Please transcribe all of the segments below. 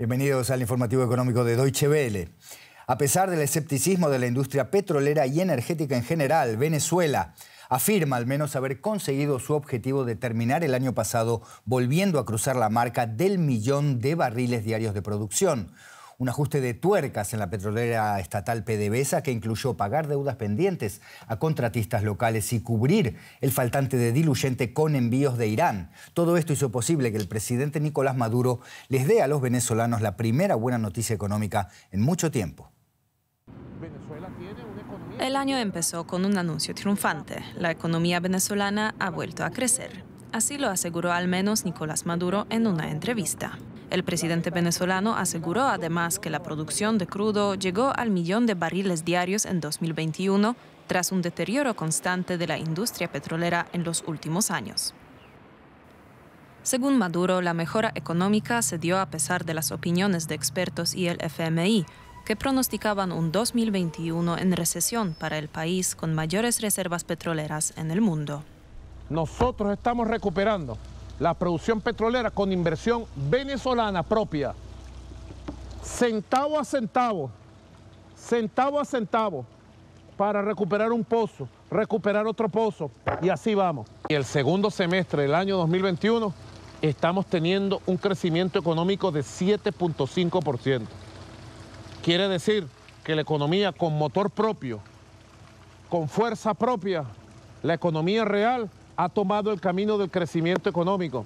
Bienvenidos al informativo económico de Deutsche Welle. A pesar del escepticismo de la industria petrolera y energética en general, Venezuela afirma al menos haber conseguido su objetivo de terminar el año pasado volviendo a cruzar la marca del millón de barriles diarios de producción un ajuste de tuercas en la petrolera estatal PDVSA que incluyó pagar deudas pendientes a contratistas locales y cubrir el faltante de diluyente con envíos de Irán. Todo esto hizo posible que el presidente Nicolás Maduro les dé a los venezolanos la primera buena noticia económica en mucho tiempo. El año empezó con un anuncio triunfante. La economía venezolana ha vuelto a crecer. Así lo aseguró al menos Nicolás Maduro en una entrevista. El presidente venezolano aseguró además que la producción de crudo llegó al millón de barriles diarios en 2021 tras un deterioro constante de la industria petrolera en los últimos años. Según Maduro, la mejora económica se dio a pesar de las opiniones de expertos y el FMI, que pronosticaban un 2021 en recesión para el país con mayores reservas petroleras en el mundo. Nosotros estamos recuperando la producción petrolera con inversión venezolana propia, centavo a centavo, centavo a centavo, para recuperar un pozo, recuperar otro pozo, y así vamos. Y el segundo semestre del año 2021 estamos teniendo un crecimiento económico de 7.5%. Quiere decir que la economía con motor propio, con fuerza propia, la economía real ha tomado el camino del crecimiento económico.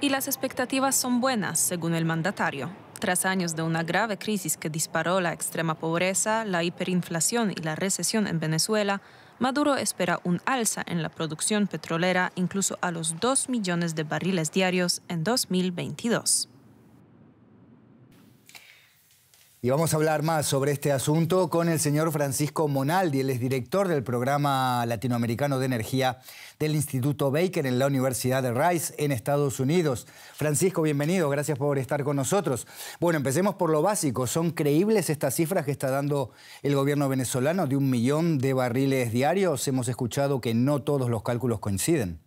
Y las expectativas son buenas, según el mandatario. Tras años de una grave crisis que disparó la extrema pobreza, la hiperinflación y la recesión en Venezuela, Maduro espera un alza en la producción petrolera incluso a los 2 millones de barriles diarios en 2022. Y vamos a hablar más sobre este asunto con el señor Francisco Monaldi, él es director del programa latinoamericano de energía del Instituto Baker en la Universidad de Rice en Estados Unidos. Francisco, bienvenido, gracias por estar con nosotros. Bueno, empecemos por lo básico. ¿Son creíbles estas cifras que está dando el gobierno venezolano de un millón de barriles diarios? Hemos escuchado que no todos los cálculos coinciden.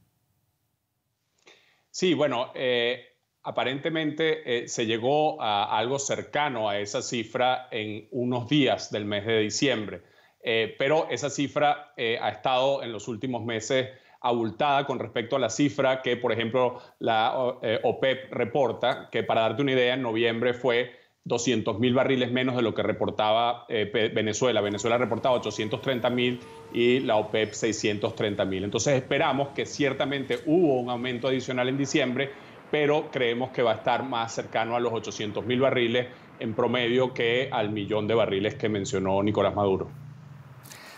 Sí, bueno, eh, aparentemente eh, se llegó a algo cercano a esa cifra en unos días del mes de diciembre, eh, pero esa cifra eh, ha estado en los últimos meses abultada con respecto a la cifra que, por ejemplo, la OPEP e reporta, que para darte una idea, en noviembre fue 200 mil barriles menos de lo que reportaba Venezuela. Venezuela reportaba 830 mil y la OPEP 630.000. E mil. Entonces esperamos que ciertamente hubo un aumento adicional en diciembre, pero creemos que va a estar más cercano a los 800 mil barriles en promedio que al millón de barriles que mencionó Nicolás Maduro.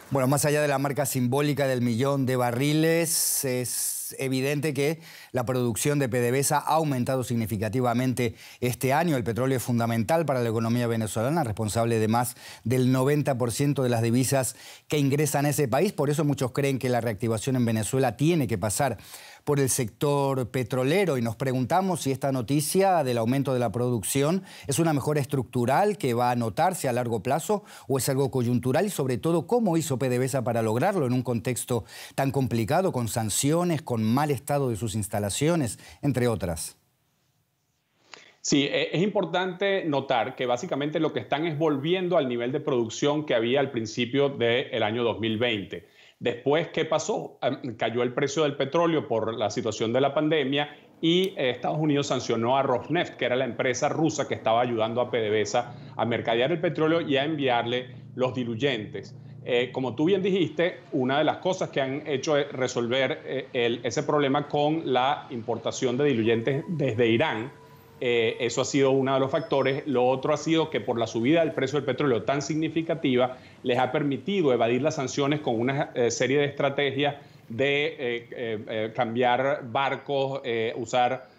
Bueno, más allá de la marca simbólica del millón de barriles, es evidente que la producción de PDVSA ha aumentado significativamente este año. El petróleo es fundamental para la economía venezolana, responsable de más del 90% de las divisas que ingresan a ese país. Por eso muchos creen que la reactivación en Venezuela tiene que pasar por el sector petrolero y nos preguntamos si esta noticia del aumento de la producción es una mejora estructural que va a notarse a largo plazo o es algo coyuntural y sobre todo cómo hizo PDVSA para lograrlo en un contexto tan complicado con sanciones, con mal estado de sus instalaciones, entre otras. Sí, e, es importante notar que básicamente lo que están es volviendo al nivel de producción que había al principio del año 2020. Después, ¿qué pasó? Cayó el precio del petróleo por la situación de la pandemia y eh, Estados Unidos sancionó a Rosneft, que era la empresa rusa que estaba ayudando a PDVSA a mercadear el petróleo y a enviarle los diluyentes. Eh, como tú bien dijiste, una de las cosas que han hecho es resolver eh, ese problema con la importación de diluyentes desde Irán eh, eso ha sido uno de los factores. Lo otro ha sido que por la subida del precio del petróleo tan significativa, les ha permitido evadir las sanciones con una eh, serie de estrategias de eh, cambiar barcos, usar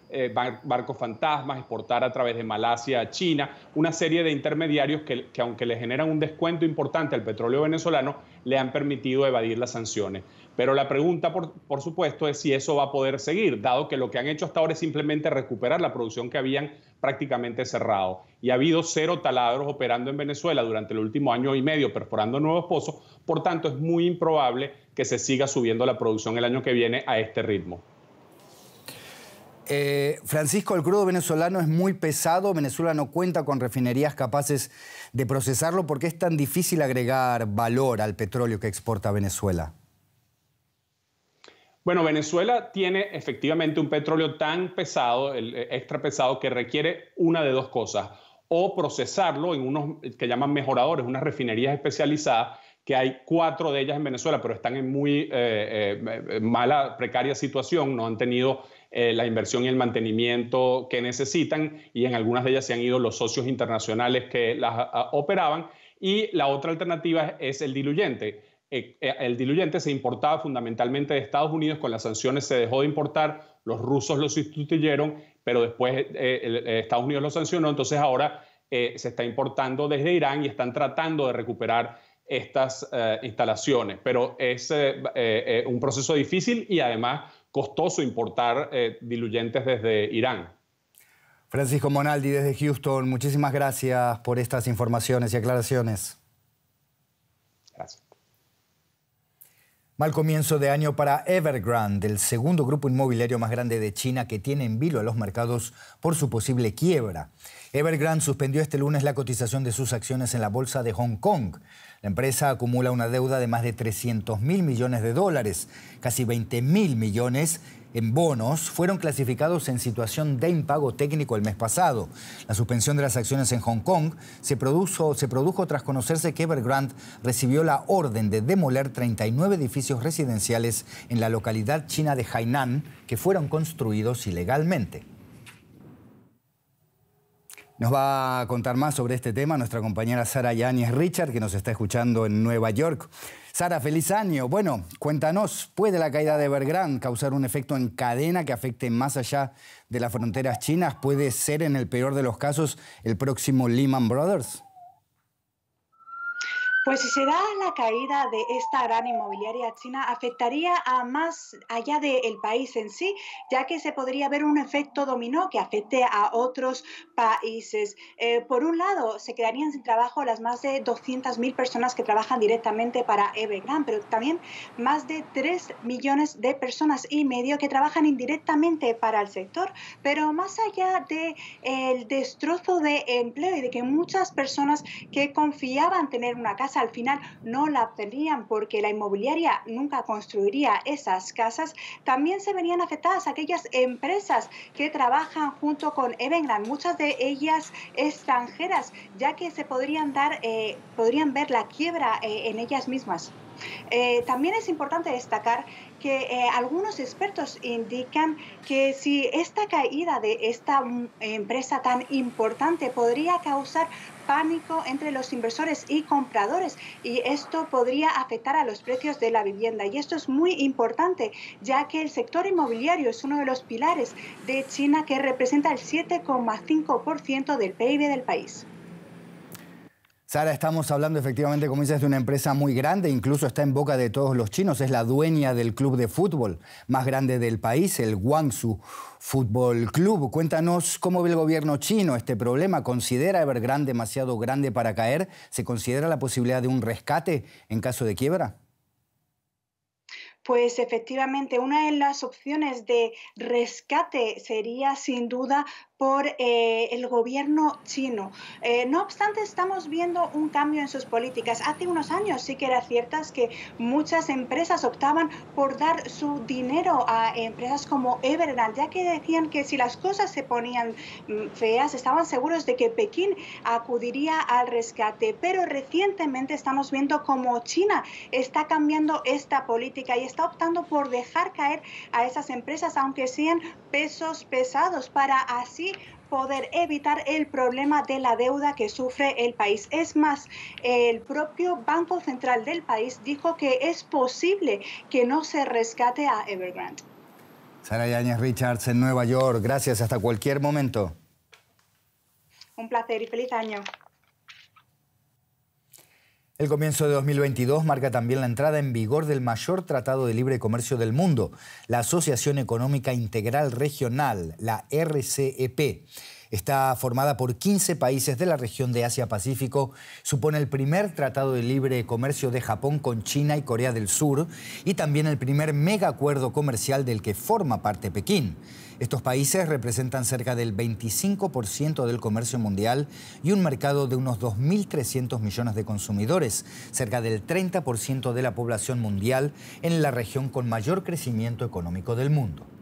barcos fantasmas, exportar a través de Malasia a China, una serie de intermediarios que, que aunque le generan un descuento importante al petróleo venezolano, le han permitido evadir las sanciones. Pero la pregunta, por, supuesto, es si eso va a poder seguir, dado que lo que han hecho hasta ahora es simplemente recuperar la producción que habían prácticamente cerrado. Y ha habido cero taladros operando en Venezuela durante el último año y medio, perforando nuevos pozos. Por tanto, es muy improbable que se siga subiendo la producción el año que viene a este ritmo. Eh, Francisco, el crudo venezolano es muy pesado. Venezuela no cuenta con refinerías capaces de procesarlo. ¿Por qué es tan difícil agregar valor al petróleo que exporta Venezuela? Bueno, Venezuela tiene efectivamente un petróleo tan pesado, el eh, extra pesado, que requiere una de dos cosas, o procesarlo en unos eh, que llaman mejoradores, unas refinerías especializadas, que hay cuatro de ellas en Venezuela, pero están en muy eh, mala, precaria situación, no han tenido la inversión y el mantenimiento que necesitan y en algunas de ellas se han ido los socios internacionales que las ah, operaban. Y la otra alternativa es el diluyente. Eh, eh, el diluyente se importaba fundamentalmente de Estados Unidos, con las sanciones se dejó de importar, los rusos lo sustituyeron, pero después eh, Estados Unidos lo sancionó, entonces ahora se está importando desde Irán y están tratando de recuperar estas instalaciones, pero es un proceso difícil y además costoso importar diluyentes desde Irán. Francisco Monaldi desde Houston, muchísimas gracias por estas informaciones y aclaraciones. Gracias. Mal comienzo de año para Evergrande, el segundo grupo inmobiliario más grande de China que tiene en vilo a los mercados por su posible quiebra. Evergrande suspendió este lunes la cotización de sus acciones en la bolsa de Hong Kong. La empresa acumula una deuda de más de 300 mil millones de dólares. Casi 20 mil millones en bonos fueron clasificados en situación de impago técnico el mes pasado. La suspensión de las acciones en Hong Kong se produjo, se produjo tras conocerse que Evergrande recibió la orden de demoler 39 edificios residenciales en la localidad china de Hainan que fueron construidos ilegalmente. Nos va a contar más sobre este tema nuestra compañera Sara Yáñez Richard, que nos está escuchando en Nueva York. Sara, feliz año. Bueno, cuéntanos, ¿puede la caída de Evergrande causar un efecto en cadena que afecte más allá de las fronteras chinas? ¿Puede ser, en el peor de los casos, el próximo Lehman Brothers? Pues si se da la caída de esta gran inmobiliaria china, afectaría a más allá del país en sí, ya que se podría ver un efecto dominó que afecte a otros países. Eh, por un lado, se quedarían sin trabajo las más de 200.000 personas que trabajan directamente para Evergrande, pero también más de 3 millones de personas y medio que trabajan indirectamente para el sector. Pero más allá del eh, destrozo de empleo y de que muchas personas que confiaban tener una casa, al final no la tenían porque la inmobiliaria nunca construiría esas casas, también se verían afectadas aquellas empresas que trabajan junto con Evenland, muchas de ellas extranjeras, ya que se podrían dar, eh, podrían ver la quiebra eh, en ellas mismas. Eh, también es importante destacar que eh, algunos expertos indican que si esta caída de esta mm, empresa tan importante podría causar pánico entre los inversores y compradores y esto podría afectar a los precios de la vivienda. Y esto es muy importante ya que el sector inmobiliario es uno de los pilares de China que representa el 7,5% del PIB del país. Sara, estamos hablando efectivamente, como dices, de una empresa muy grande, incluso está en boca de todos los chinos, es la dueña del club de fútbol más grande del país, el Guangzhou Fútbol Club. Cuéntanos cómo ve el gobierno chino este problema. ¿Considera Evergrande demasiado grande para caer? ¿Se considera la posibilidad de un rescate en caso de quiebra? Pues efectivamente, una de las opciones de rescate sería sin duda por eh, el gobierno chino. Eh, no obstante, estamos viendo un cambio en sus políticas. Hace unos años sí que era cierto que muchas empresas optaban por dar su dinero a empresas como Everland, ya que decían que si las cosas se ponían mm, feas, estaban seguros de que Pekín acudiría al rescate. Pero recientemente estamos viendo cómo China está cambiando esta política y está optando por dejar caer a esas empresas, aunque sean pesos pesados, para así poder evitar el problema de la deuda que sufre el país. Es más, el propio Banco Central del país dijo que es posible que no se rescate a Evergrande. Sara Yáñez Richards en Nueva York, gracias hasta cualquier momento. Un placer y feliz año. El comienzo de 2022 marca también la entrada en vigor del mayor tratado de libre comercio del mundo, la Asociación Económica Integral Regional, la RCEP. Está formada por 15 países de la región de Asia-Pacífico. Supone el primer tratado de libre comercio de Japón con China y Corea del Sur y también el primer mega acuerdo comercial del que forma parte Pekín. Estos países representan cerca del 25% del comercio mundial y un mercado de unos 2.300 millones de consumidores, cerca del 30% de la población mundial en la región con mayor crecimiento económico del mundo.